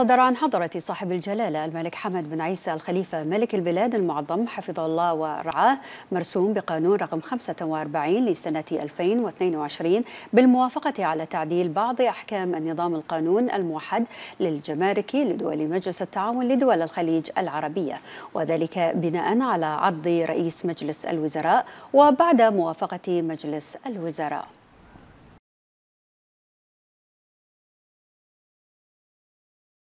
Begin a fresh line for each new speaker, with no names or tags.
صدر عن
حضرة صاحب الجلالة الملك حمد بن عيسى الخليفة ملك البلاد المعظم حفظه الله ورعاه مرسوم بقانون رقم 45 لسنة 2022 بالموافقة على تعديل بعض أحكام النظام القانون الموحد للجماركي لدول مجلس التعاون لدول الخليج العربية وذلك بناء على عرض رئيس مجلس الوزراء وبعد موافقة مجلس الوزراء